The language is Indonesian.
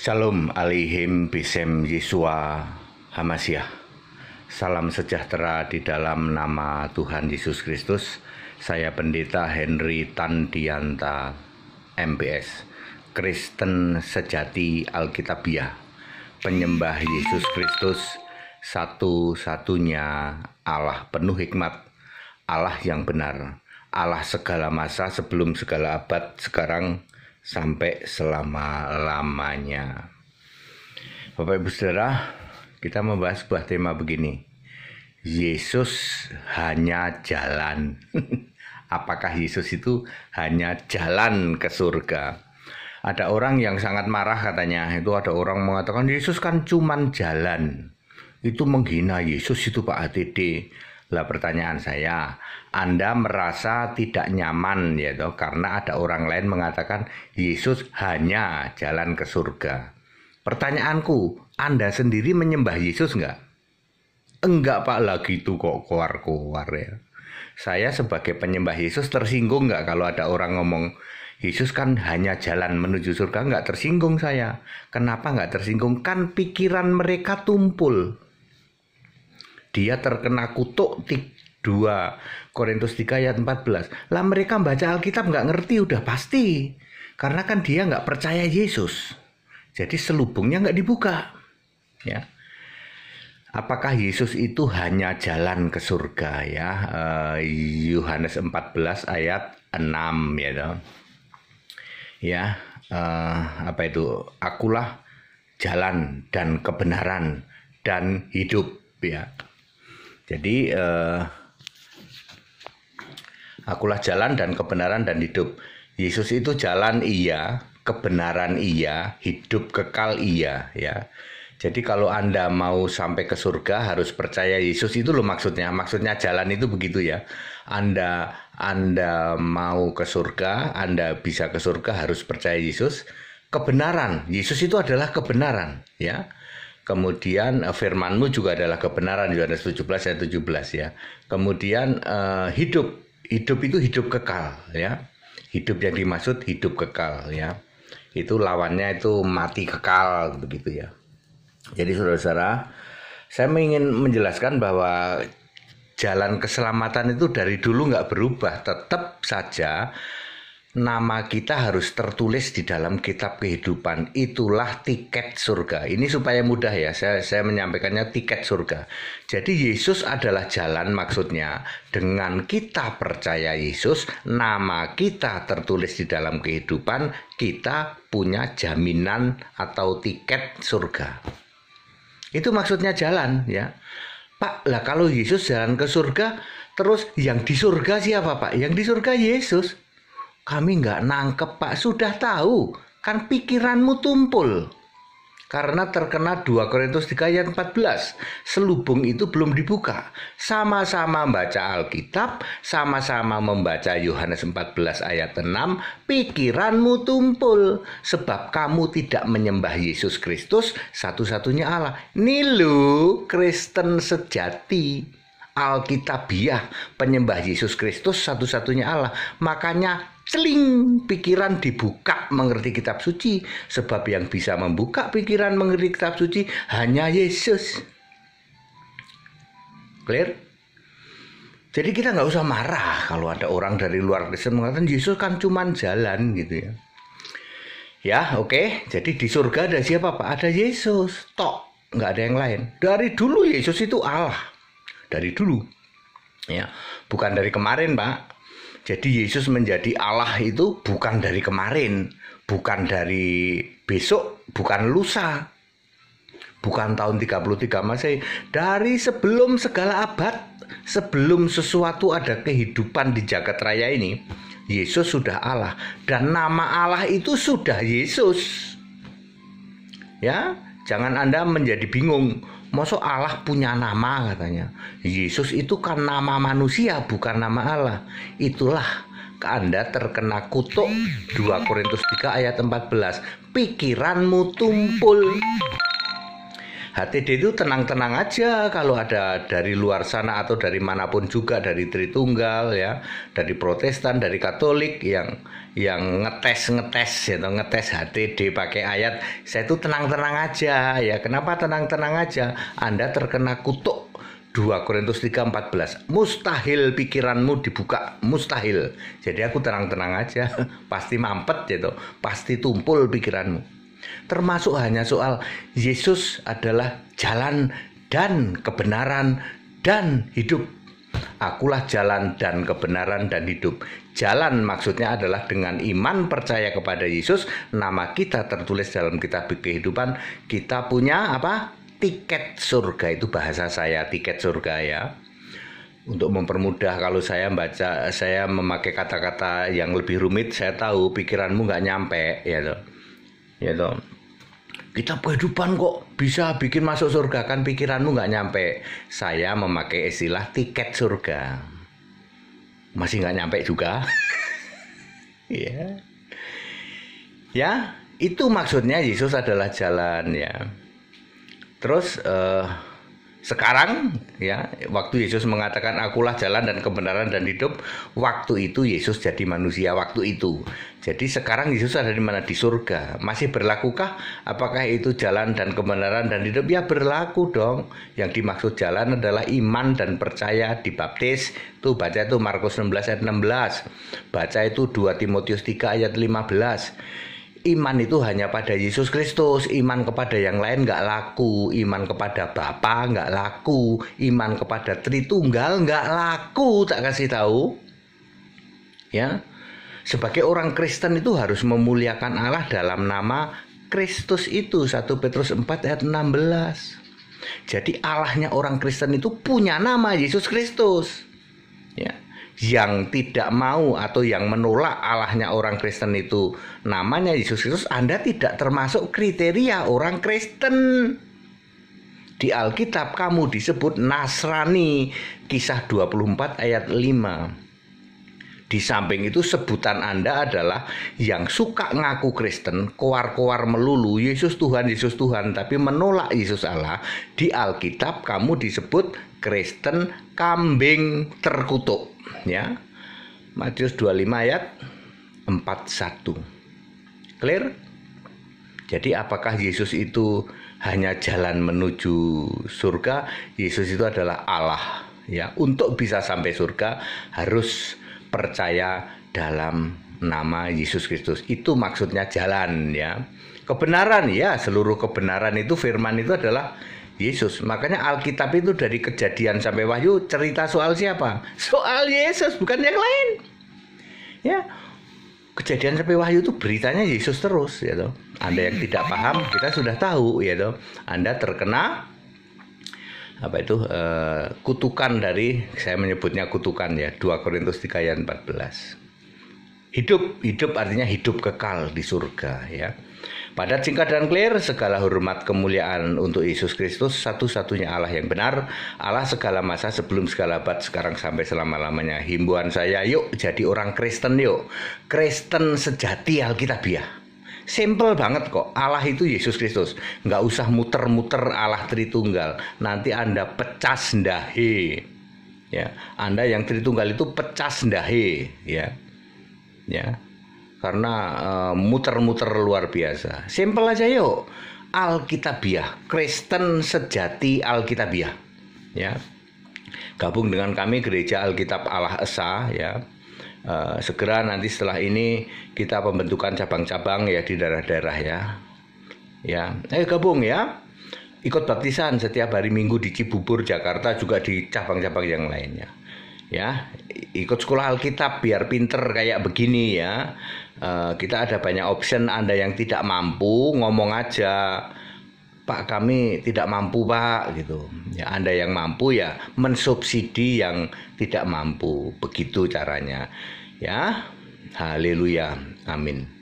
Shalom alihim bisem Yesua Hamasyah Salam sejahtera di dalam nama Tuhan Yesus Kristus Saya Pendeta Henry Tandianta MPS Kristen sejati Alkitabiah Penyembah Yesus Kristus Satu-satunya Allah penuh hikmat Allah yang benar Allah segala masa sebelum segala abad sekarang sampai selama-lamanya. Bapak Ibu Saudara, kita membahas sebuah tema begini. Yesus hanya jalan. Apakah Yesus itu hanya jalan ke surga? Ada orang yang sangat marah katanya, itu ada orang mengatakan Yesus kan cuman jalan. Itu menghina Yesus itu Pak ATD. Lah pertanyaan saya, Anda merasa tidak nyaman ya toh karena ada orang lain mengatakan Yesus hanya jalan ke surga. Pertanyaanku, Anda sendiri menyembah Yesus enggak? Enggak Pak, lagi tuh kok keluar keluar ya. Saya sebagai penyembah Yesus tersinggung enggak kalau ada orang ngomong Yesus kan hanya jalan menuju surga enggak tersinggung saya. Kenapa enggak tersinggung? Kan pikiran mereka tumpul dia terkena kutuk 2 Korintus 3 ayat 14. Lah mereka baca Alkitab nggak ngerti udah pasti. Karena kan dia nggak percaya Yesus. Jadi selubungnya nggak dibuka. Ya. Apakah Yesus itu hanya jalan ke surga ya? Eh, Yohanes uh, 14 ayat 6 ya dong Ya, uh, apa itu? Akulah jalan dan kebenaran dan hidup ya. Jadi eh, akulah jalan dan kebenaran dan hidup. Yesus itu jalan iya, kebenaran iya, hidup kekal iya ya. Jadi kalau Anda mau sampai ke surga harus percaya Yesus itu loh maksudnya. Maksudnya jalan itu begitu ya. Anda Anda mau ke surga, Anda bisa ke surga harus percaya Yesus. Kebenaran, Yesus itu adalah kebenaran ya. Kemudian eh, firmanmu juga adalah kebenaran Yohanes 17 ayat 17 ya. Kemudian uh, hidup hidup itu hidup kekal ya. Hidup yang dimaksud hidup kekal ya. Itu lawannya itu mati kekal begitu ya. Jadi saudara-saudara, saya ingin menjelaskan bahwa jalan keselamatan itu dari dulu nggak berubah, tetap saja nama kita harus tertulis di dalam kitab kehidupan. Itulah tiket surga. Ini supaya mudah ya, saya, saya menyampaikannya tiket surga. Jadi Yesus adalah jalan maksudnya. Dengan kita percaya Yesus, nama kita tertulis di dalam kehidupan, kita punya jaminan atau tiket surga. Itu maksudnya jalan ya. Pak, lah kalau Yesus jalan ke surga, terus yang di surga siapa Pak? Yang di surga Yesus. Kami nggak nangkep pak, sudah tahu. Kan pikiranmu tumpul. Karena terkena 2 Korintus 3 ayat 14. Selubung itu belum dibuka. Sama-sama membaca Alkitab, sama-sama membaca Yohanes 14 ayat 6, pikiranmu tumpul. Sebab kamu tidak menyembah Yesus Kristus, satu-satunya Allah. Nilu Kristen sejati. Alkitabiah, penyembah Yesus Kristus satu-satunya Allah. Makanya seling pikiran dibuka mengerti kitab suci sebab yang bisa membuka pikiran mengerti kitab suci hanya Yesus clear jadi kita nggak usah marah kalau ada orang dari luar Kristen mengatakan Yesus kan cuma jalan gitu ya ya oke okay. jadi di surga ada siapa pak ada Yesus tok nggak ada yang lain dari dulu Yesus itu Allah dari dulu ya bukan dari kemarin pak jadi Yesus menjadi Allah itu bukan dari kemarin, bukan dari besok, bukan lusa. Bukan tahun 33 Masehi, dari sebelum segala abad, sebelum sesuatu ada kehidupan di jagat raya ini, Yesus sudah Allah dan nama Allah itu sudah Yesus. Ya, jangan Anda menjadi bingung Masuk Allah punya nama katanya. Yesus itu kan nama manusia bukan nama Allah. Itulah anda terkena kutuk 2 Korintus 3 ayat 14 pikiranmu tumpul HTD itu tenang-tenang aja kalau ada dari luar sana atau dari manapun juga dari Tritunggal ya, dari Protestan, dari Katolik yang yang ngetes ngetes ya gitu, ngetes HTD pakai ayat saya itu tenang-tenang aja ya. Kenapa tenang-tenang aja? Anda terkena kutuk 2 Korintus 3:14 mustahil pikiranmu dibuka mustahil jadi aku tenang-tenang aja pasti mampet gitu pasti tumpul pikiranmu termasuk hanya soal Yesus adalah jalan dan kebenaran dan hidup. Akulah jalan dan kebenaran dan hidup. Jalan maksudnya adalah dengan iman percaya kepada Yesus, nama kita tertulis dalam kitab kehidupan, kita punya apa? tiket surga itu bahasa saya, tiket surga ya untuk mempermudah kalau saya baca saya memakai kata-kata yang lebih rumit saya tahu pikiranmu nggak nyampe ya tuh ya toh kita kehidupan kok bisa bikin masuk surga kan pikiranmu nggak nyampe saya memakai istilah tiket surga masih nggak nyampe juga ya ya itu maksudnya Yesus adalah jalan ya terus uh, sekarang ya waktu Yesus mengatakan akulah jalan dan kebenaran dan hidup waktu itu Yesus jadi manusia waktu itu jadi sekarang Yesus ada di mana di surga masih berlakukah apakah itu jalan dan kebenaran dan hidup ya berlaku dong yang dimaksud jalan adalah iman dan percaya dibaptis tuh baca itu Markus 16 ayat 16 baca itu 2 Timotius 3 ayat 15 iman itu hanya pada Yesus Kristus, iman kepada yang lain nggak laku, iman kepada Bapa nggak laku, iman kepada Tritunggal nggak laku, tak kasih tahu. Ya, sebagai orang Kristen itu harus memuliakan Allah dalam nama Kristus itu 1 Petrus 4 ayat 16. Jadi Allahnya orang Kristen itu punya nama Yesus Kristus. Ya yang tidak mau atau yang menolak Allahnya orang Kristen itu namanya Yesus Kristus, Anda tidak termasuk kriteria orang Kristen. Di Alkitab kamu disebut Nasrani, kisah 24 ayat 5. Di samping itu sebutan Anda adalah yang suka ngaku Kristen, koar-koar melulu Yesus Tuhan, Yesus Tuhan, tapi menolak Yesus Allah. Di Alkitab kamu disebut Kristen kambing terkutuk ya. Matius 25 ayat 41. Clear? Jadi apakah Yesus itu hanya jalan menuju surga? Yesus itu adalah Allah. Ya, untuk bisa sampai surga harus percaya dalam nama Yesus Kristus. Itu maksudnya jalan ya. Kebenaran ya, seluruh kebenaran itu firman itu adalah Yesus. Makanya Alkitab itu dari kejadian sampai wahyu cerita soal siapa? Soal Yesus, bukan yang lain. Ya. Kejadian sampai wahyu itu beritanya Yesus terus ya toh. Anda yang tidak paham, kita sudah tahu ya toh. Anda terkena apa itu uh, kutukan dari saya menyebutnya kutukan ya 2 Korintus 3 ayat 14. Hidup hidup artinya hidup kekal di surga ya. Pada singkat dan clear, segala hormat kemuliaan untuk Yesus Kristus, satu-satunya Allah yang benar, Allah segala masa sebelum segala abad sekarang sampai selama-lamanya. himbuan saya, yuk jadi orang Kristen yuk. Kristen sejati Alkitabiah. Simple banget kok, Allah itu Yesus Kristus. Nggak usah muter-muter Allah Tritunggal. Nanti Anda pecah sendahi Ya, Anda yang Tritunggal itu pecah sendahi Ya, ya karena eh, muter-muter uh, luar biasa. Simpel aja yuk. Alkitabiah, Kristen sejati Alkitabiah. Ya. Gabung dengan kami Gereja Alkitab Allah Esa ya. Uh, segera nanti setelah ini kita pembentukan cabang-cabang ya di daerah-daerah ya. Ya, ayo gabung ya. Ikut baptisan setiap hari Minggu di Cibubur, Jakarta juga di cabang-cabang yang lainnya ya ikut sekolah Alkitab biar pinter kayak begini ya uh, kita ada banyak option anda yang tidak mampu ngomong aja Pak kami tidak mampu Pak gitu ya anda yang mampu ya mensubsidi yang tidak mampu begitu caranya ya Haleluya amin